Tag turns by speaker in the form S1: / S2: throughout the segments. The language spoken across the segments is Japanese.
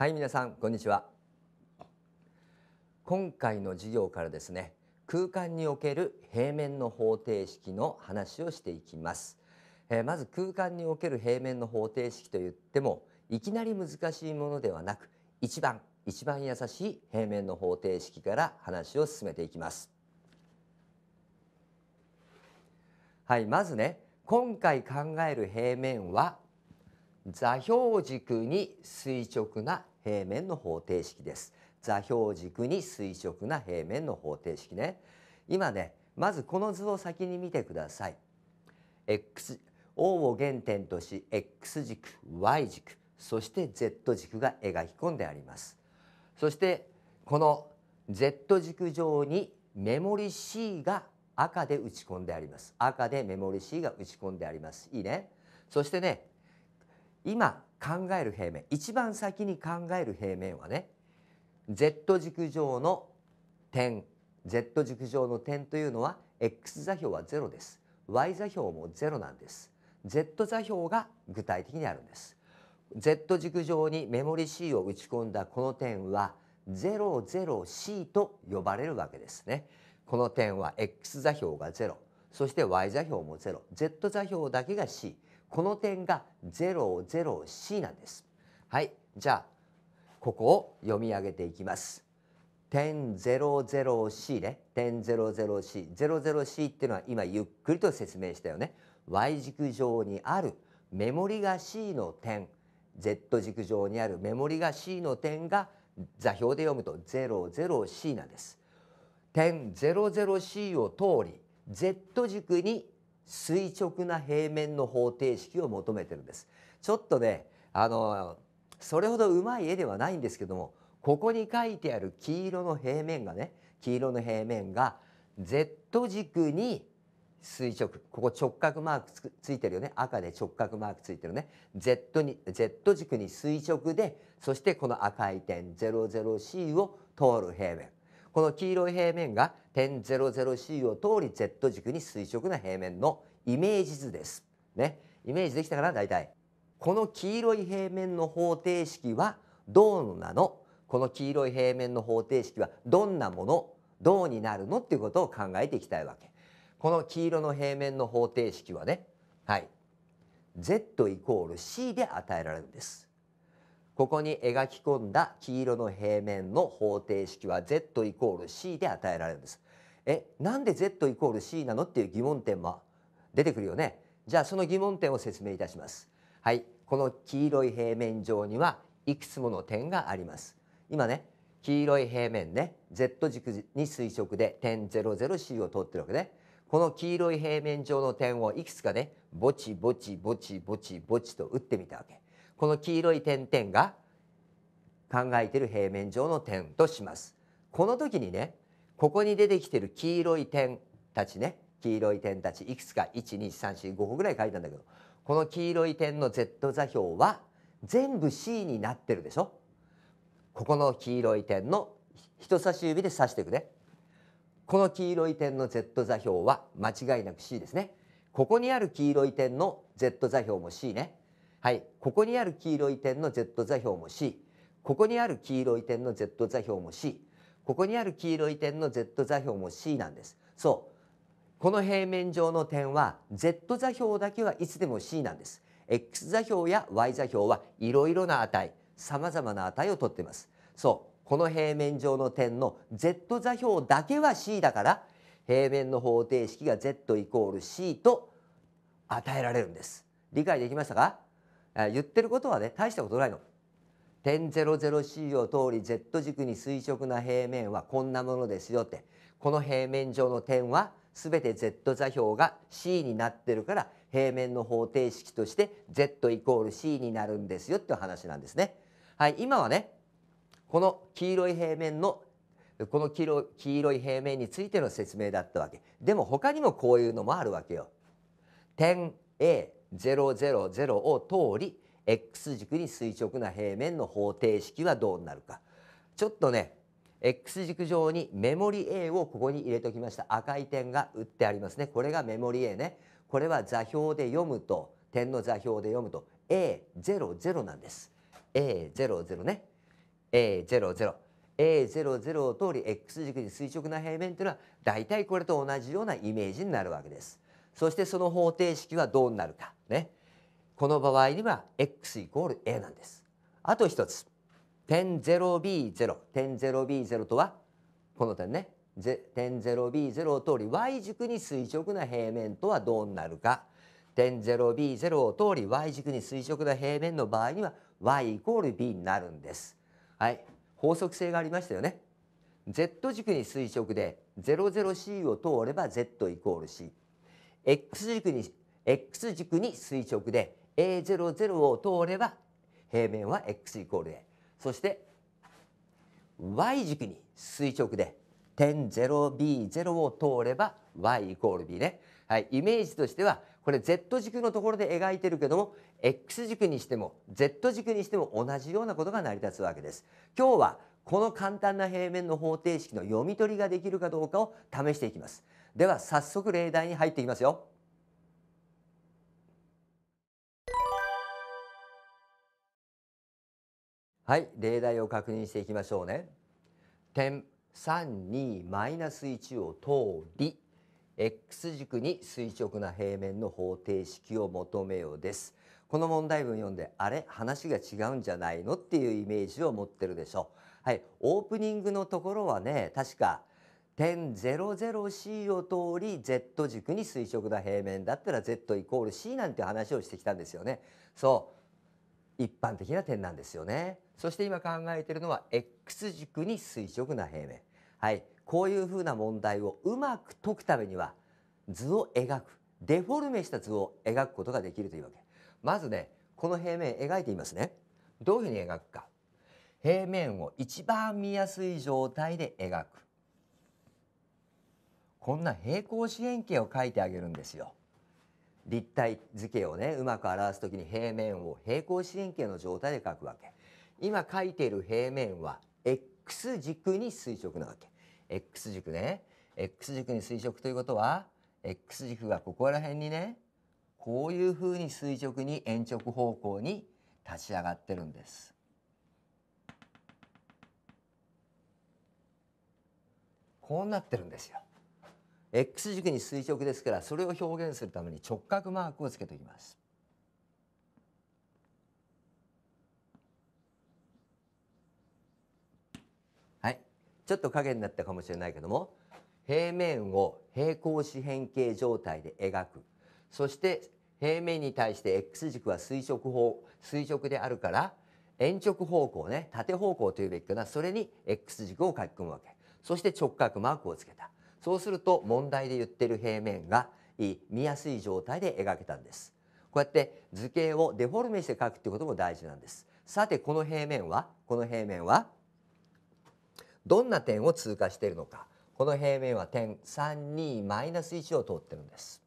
S1: はい皆さんこんにちは今回の授業からですね空間における平面の方程式の話をしていきます、えー、まず空間における平面の方程式といってもいきなり難しいものではなく一番一番優しい平面の方程式から話を進めていきますはいまずね今回考える平面は座標軸に垂直な平面の方程式です。座標軸に垂直な平面の方程式ね。今ね、まずこの図を先に見てください。X、O を原点とし、X 軸、Y 軸、そして Z 軸が描き込んであります。そして、この Z 軸上にメモリ C が赤で打ち込んであります。赤でメモリ C が打ち込んであります。いいね。そしてね、今考える平面一番先に考える平面はね Z 軸上の点 Z 軸上の点というのは X 座標は0です Y 座標も0なんです Z 座標が具体的にあるんです Z 軸上にメモリ C を打ち込んだこの点は 00C と呼ばれるわけですねこの点は X 座標が0そして Y 座標も 0Z 座標だけが C この点が 00C なんです。はい、じゃあここを読み上げていきます。点 00C ね、点 00C、00C っていうのは今ゆっくりと説明したよね。y 軸上にあるメモリが C の点、z 軸上にあるメモリが C の点が座標で読むと 00C なんです。点 00C を通り z 軸に垂直な平面の方程式を求めてるんです。ちょっとねあのそれほどうまい絵ではないんですけどもここに書いてある黄色の平面がね黄色の平面が Z 軸に垂直ここ直角マークつついてるよね赤で直角マークついてるね Z, に Z 軸に垂直でそしてこの赤い点 00C を通る平面この黄色い平面が点 00C を通り Z 軸に垂直な平面のイメージ図です。ね、イメージできたかな大体。この黄色い平面の方程式はどうなのこの黄色い平面の方程式はどんなものどうになるのっていうことを考えていきたいわけ。この黄色の平面の方程式はね、はい、z イコール c で与えられるんです。ここに描き込んだ黄色の平面の方程式は z イコール c で与えられるんです。え、なんで z イコール c なのっていう疑問点も出てくるよね。じゃあその疑問点を説明いたします。はい、この黄色い平面上にはいくつもの点があります。今ね、黄色い平面ね、z 軸に垂直で点 00c を通ってるわけね。この黄色い平面上の点をいくつかね、ぼちぼちぼちぼちぼちと打ってみたわけ。この黄色い点々が考えている平面上の点とします。この時にねここに出てきてる黄色い点たちね黄色い点たちいくつか12345個ぐらい書いたんだけどこの黄色い点の Z 座標は全部 C になってるでしょここの黄色い点の人差し指で指していくねこの黄色い点の Z 座標は間違いなく C ですねここにある黄色い点の Z 座標も C ねはい、ここにある黄色い点の Z 座標も C ここにある黄色い点の Z 座標も C ここにある黄色い点の Z 座標も C なんです。そうこの平面上の点は Z 座標だけはいつでも C なんです。X 座標や Y 座標はいろいろな値様々な値をとってます。そうこの平面上の点の Z 座標だけは C だから平面の方程式が Z イコール C と与えられるんです。理解できましたか言ってることはね大したことないの。点 00C を通り Z 軸に垂直な平面はこんなものですよってこの平面上の点は全て Z 座標が C になってるから平面の方程式として Z イコール C になるんですよって話なんですね。はい、今はねこの黄色い平面のこの黄色黄色い平面についての説明だったわけでも他にもこういうのもあるわけよ。点 A 000を通り x 軸に垂直な平面の方程式はどうなるかちょっとね x 軸上にメモリ A をここに入れておきました赤い点が打ってありますねこれがメモリ A ねこれは座標で読むと点の座標で読むと A00 なんです A00 ね A00 A00 を通り X 軸に垂直な平面というのは大体これと同じようなイメージになるわけです。そしてその方程式はどうなるかねこの場合には x イコール a なんですあと一つ点 0b0 点 0b0 とはこの点ね点 0b0 を通り y 軸に垂直な平面とはどうなるか点 0b0 を通り y 軸に垂直な平面の場合には y イコール b になるんです。はい、法則性がありましたよね。z 軸に垂直で 00c を通れば z イコール c。X 軸に X 軸に垂直で A00 を通れば平面は X イコール A そして Y 軸に垂直で点 0B0 を通れば Y イコール B ね、はい、イメージとしてはこれ Z 軸のところで描いてるけども X 軸にしても Z 軸にしても同じようなことが成り立つわけです。今日はこの簡単な平面の方程式の読み取りができるかどうかを試していきます。では早速例題に入っていきますよはい例題を確認していきましょうね点三二マイナス一を通り x 軸に垂直な平面の方程式を求めようです。この問題文読んであれ話が違うんじゃないのっていうイメージを持ってるでしょう。はい、オープニングのところはね確か点 00C を通り Z 軸に垂直な平面だったら Z イコール C なんて話をしてきたんですよね。そう一般的な点なんですよね。そして今考えているのは X 軸に垂直な平面。はい、こういうふうな問題をうまく解くためには図を描くデフォルメした図を描くことができるというわけ。まずねこの平面描いていますね。どういうふうに描くか。平面を一番見やすい状態で描く。こんな平行四辺形を書いてあげるんですよ。立体図形をねうまく表す時に平面を平行四辺形の状態で書くわけ。今書いている平面は x 軸に垂直なわけ。x 軸ね x 軸に垂直ということは x 軸がここら辺にねこういうふうに垂直に延直方向に立ち上がってるんです。こうなってるんですよ。X 軸に垂直ですからそれを表現するために直角マークをつけておきます。はい、ちょっと影になったかもしれないけども平面を平行四辺形状態で描くそして平面に対して X 軸は垂直方垂直であるから延直方向ね縦方向というべきかなそれに X 軸を書き込むわけそして直角マークをつけた。そうすると問題で言ってる平面が見やすい状態で描けたんですこうやって図形をデフォルメして描くってことも大事なんですさてこの平面はこの平面はどんな点を通過しているのかこの平面は点三二マイナス一を通ってるんです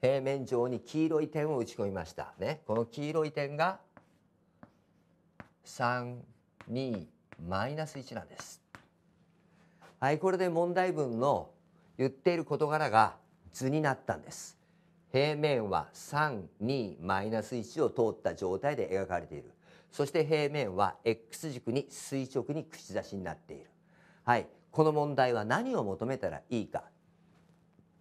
S1: 平面上に黄色い点を打ち込みましたねこの黄色い点が三二マイナス一なんです。はい、これで問題文の言っている事柄が図になったんです。平面は三二マイナス一を通った状態で描かれている。そして平面は X 軸に垂直に口出しになっている。はい、この問題は何を求めたらいいか。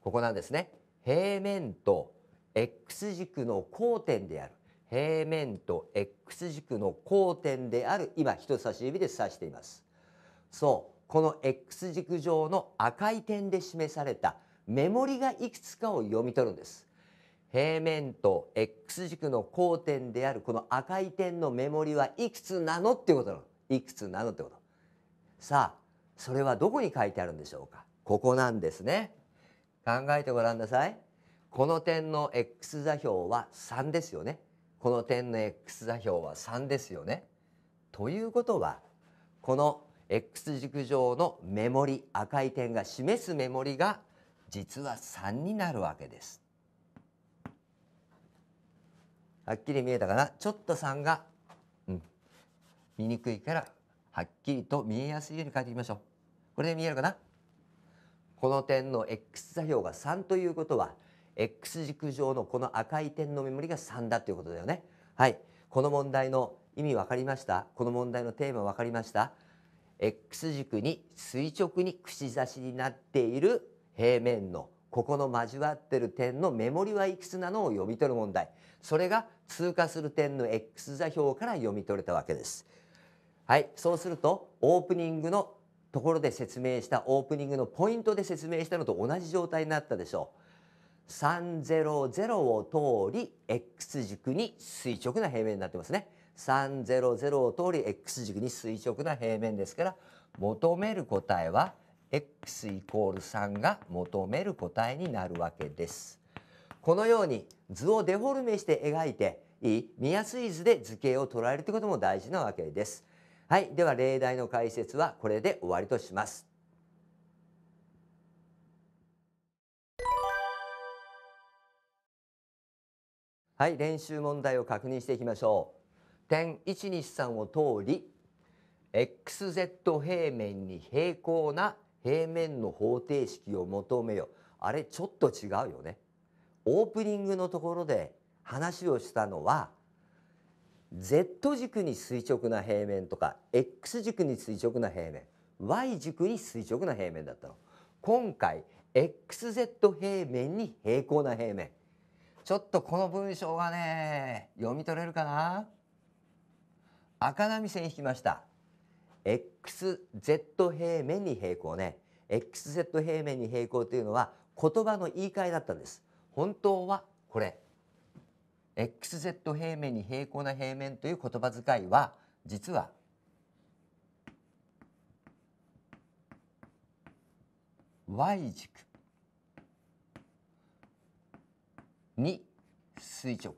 S1: ここなんですね。平面と X 軸の交点である。平面と X 軸の交点である今人差し指で指していますそうこの X 軸上の赤い点で示されたメモリがいくつかを読み取るんです平面と X 軸の交点であるこの赤い点のメモリはいくつなのってことなのいくつなのってことさあそれはどこに書いてあるんでしょうかここなんですね考えてごらんなさいこの点の X 座標は3ですよねこの点の x 座標は3ですよね。ということはこの x 軸上のメモリ赤い点が示すメモリが実は3になるわけです。はっきり見えたかなちょっと3が、うん、見にくいからはっきりと見えやすいように書いていきましょう。これで見えるかなこの点の x 座標が3ということは X 軸上のこの赤い点の目盛りが3だということだよね。はい。この問題の意味分かりましたこの問題のテーマ分かりました ?X 軸に垂直に串刺しになっている平面のここの交わってる点の目盛りはいくつなのを読み取る問題。それが通過する点の X 座標から読み取れたわけです。はい。そうすると、オープニングのところで説明したオープニングのポイントで説明したのと同じ状態になったでしょう。300を通り X 軸に垂直な平面になってますね。300を通り X 軸に垂直な平面ですから求める答えは x イコール3が求める答えになるわけです。このように図をデフォルメして描いて見やすい図で図形を捉えるということも大事なわけです。はい、では例題の解説はこれで終わりとします。はい練習問題を確認していきましょう点一二三を通り xz 平面に平行な平面の方程式を求めよあれちょっと違うよねオープニングのところで話をしたのは Z 軸に垂直な平面とか X 軸に垂直な平面 Y 軸に垂直な平面だったの今回 XZ 平面に平行な平面ちょっとこの文章がね、読み取れるかな赤波線引きました。xz 平面に平行ね。xz 平面に平行というのは言葉の言い換えだったんです。本当はこれ。xz 平面に平行な平面という言葉遣いは実は Y 軸に垂直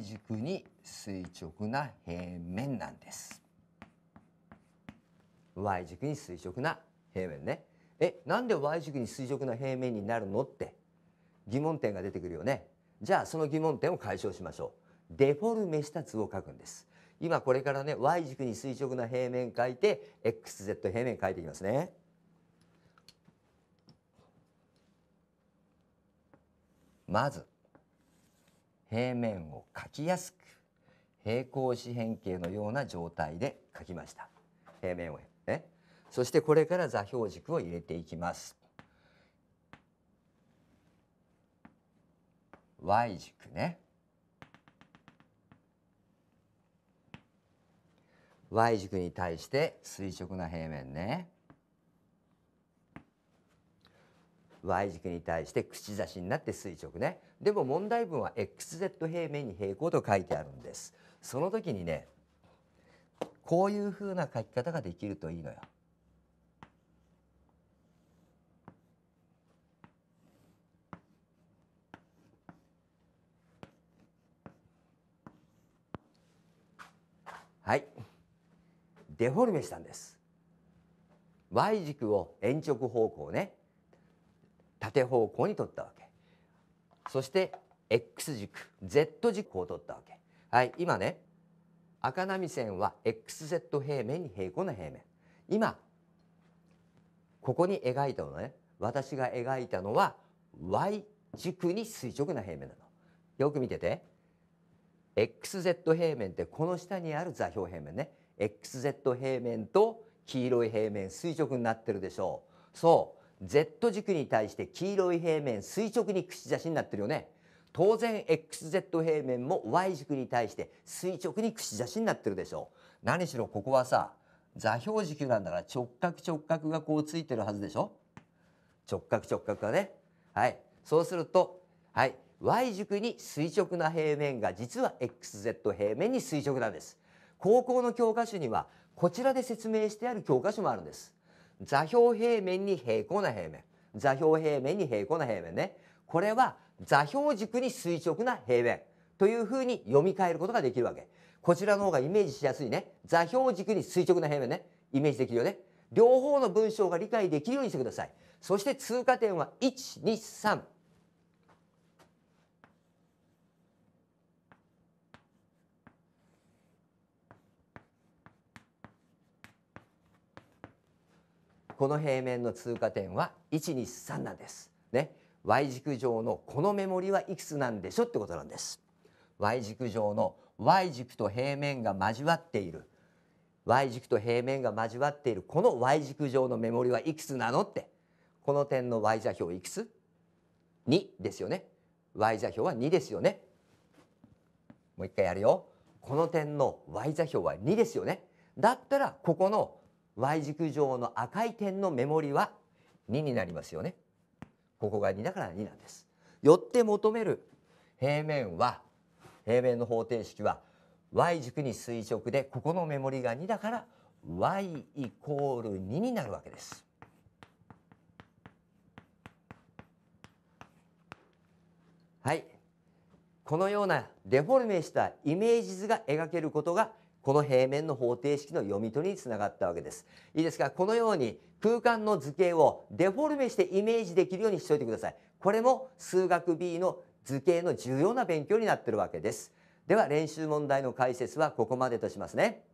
S1: 軸に垂直な平面なんです。Y 軸に垂直な平面ね。え、なんで Y 軸に垂直な平面になるのって疑問点が出てくるよね。じゃあその疑問点を解消しましょう。デフォルメした図を書くんです。今これからね Y 軸に垂直な平面書いて XZ 平面書いていきますね。まず平面を書きやすく平行四辺形のような状態で書きました平面をねそしてこれから座標軸を入れていきます Y 軸ね y 軸に対して垂直な平面ね y 軸に対して口差しになって垂直ねでも問題文は xz 平面に平行と書いてあるんですその時にねこういうふうな書き方ができるといいのよ。はい。デフォルメしたんです Y 軸を延直方向ね縦方向に取ったわけそして X 軸 Z 軸を取ったわけはい今ね赤波線は XZ 平面に平行な平面今ここに描いたのね私が描いたのは Y 軸に垂直な平面なのよく見てて XZ 平面ってこの下にある座標平面ね XZ 平面と黄色い平面垂直になってるでしょうそう Z 軸に対して黄色い平面垂直に串刺しになってるよね当然 XZ 平面も Y 軸に対して垂直に串刺しになってるでしょう何しろここはさ座標軸なんだから直角直角がこうついてるはずでしょ直角直角がねはいそうするとはい Y 軸に垂直な平面が実は XZ 平面に垂直なんです高校の教科書にはこちらで説明してある教科書もあるんです。座標平面に平行な平面。座標平面に平行な平面ね。これは座標軸に垂直な平面というふうに読み替えることができるわけ。こちらの方がイメージしやすいね。座標軸に垂直な平面ね。イメージできるよね。両方の文章が理解できるようにしてください。そして通過点は1、2、3。この平面の通過点は123なんです。ね。Y 軸上のこの目盛りはいくつなんでしょってことなんです。Y 軸上の Y 軸と平面が交わっている Y 軸と平面が交わっているこの Y 軸上の目盛りはいくつなのってこの点の Y 座標いくつ ?2 ですよね。Y 座標は2ですよね。もう一回やるよ。この点の Y 座標は2ですよね。だったらここの Y 軸上の赤い点の目盛りは2になりますよね。ここが2だから2なんです。よって求める平面は平面の方程式は y 軸に垂直でここの目盛りが2だから y イコール2になるわけです。はいこのようなデフォルメしたイメージ図が描けることがこの平面の方程式の読み取りにつながったわけです。いいですかこのように空間の図形をデフォルメしてイメージできるようにしておいてください。これも数学 B の図形の重要な勉強になってるわけです。では練習問題の解説はここまでとしますね。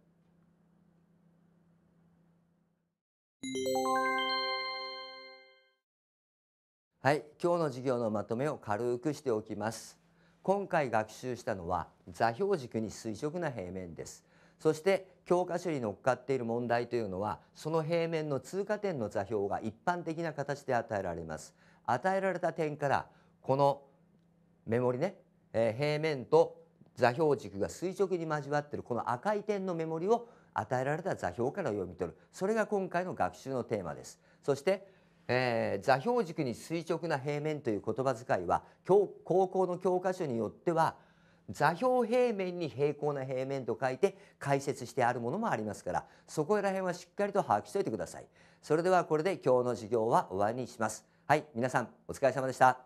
S1: はい、今日の授業のまとめを軽くしておきます。今回学習したのは座標軸に垂直な平面ですそして教科書に乗っかっている問題というのはその平面の通過点の座標が一般的な形で与えられます与えられた点からこのメモリね、えー、平面と座標軸が垂直に交わってるこの赤い点のメモリを与えられた座標から読み取るそれが今回の学習のテーマですそして、えー、座標軸に垂直な平面という言葉遣いは高校の教科書によっては座標平面に平行な平面と書いて解説してあるものもありますからそこら辺はしっかりと把握しておいてくださいそれではこれで今日の授業は終わりにしますはい皆さんお疲れ様でした